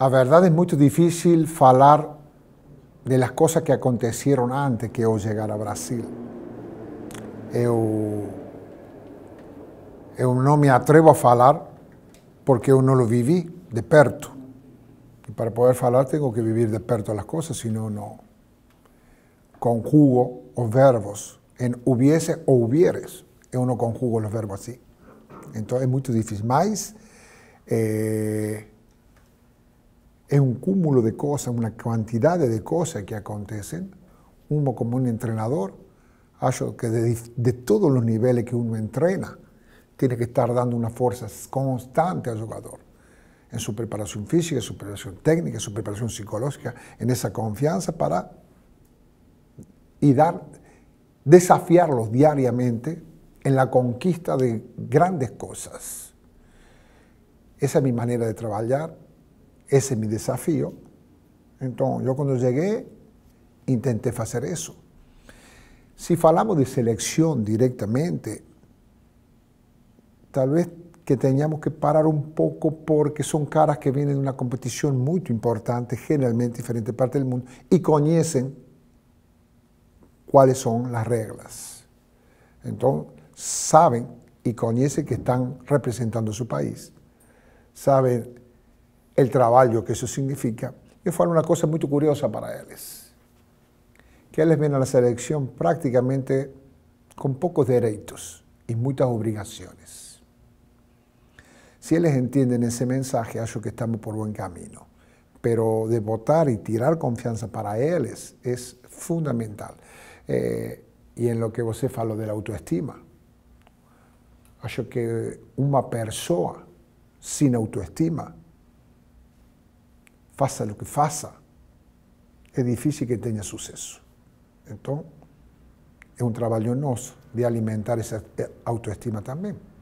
La verdad es muy difícil hablar de las cosas que acontecieron antes que yo llegara a Brasil. Yo no me atrevo a hablar porque yo no lo viví de perto. y e para poder hablar tengo que vivir de perto cosas, si no, no. conjugo los verbos en hubiese o hubieres. Yo no conjugo los verbos así. Entonces es muy difícil. Eh, es un cúmulo de cosas, una cantidad de cosas que acontecen. Uno como un entrenador, que de, todos los niveles que uno entrena, tiene que estar dando una fuerza constante al jugador, en su preparación física, en su preparación técnica, en su preparación psicológica, en esa confianza para y dar, desafiarlos diariamente en la conquista de grandes cosas. Esa es mi manera de trabajar ese es mi desafío. Entonces, yo cuando llegué, intenté hacer eso. Si hablamos de selección directamente, tal vez que teníamos que parar un poco porque son caras que vienen de una competición muy importante, generalmente diferente parte del mundo, y conocen cuáles son las reglas. Entonces, saben y conocen que están representando su país. saben el trabajo que eso significa, Y fue una cosa muy curiosa para ellos. Que ellos ven a la selección prácticamente con pocos derechos y muchas obligaciones. Si ellos entienden ese mensaje, acho que estamos por buen camino. Pero de votar y tirar confianza para ellos es fundamental. Eh, y en lo que usted habló de la autoestima, acho que una persona sin autoestima faça o que faça, é difícil que tenha sucesso. Então, é um trabalho nosso de alimentar essa eh, autoestima também.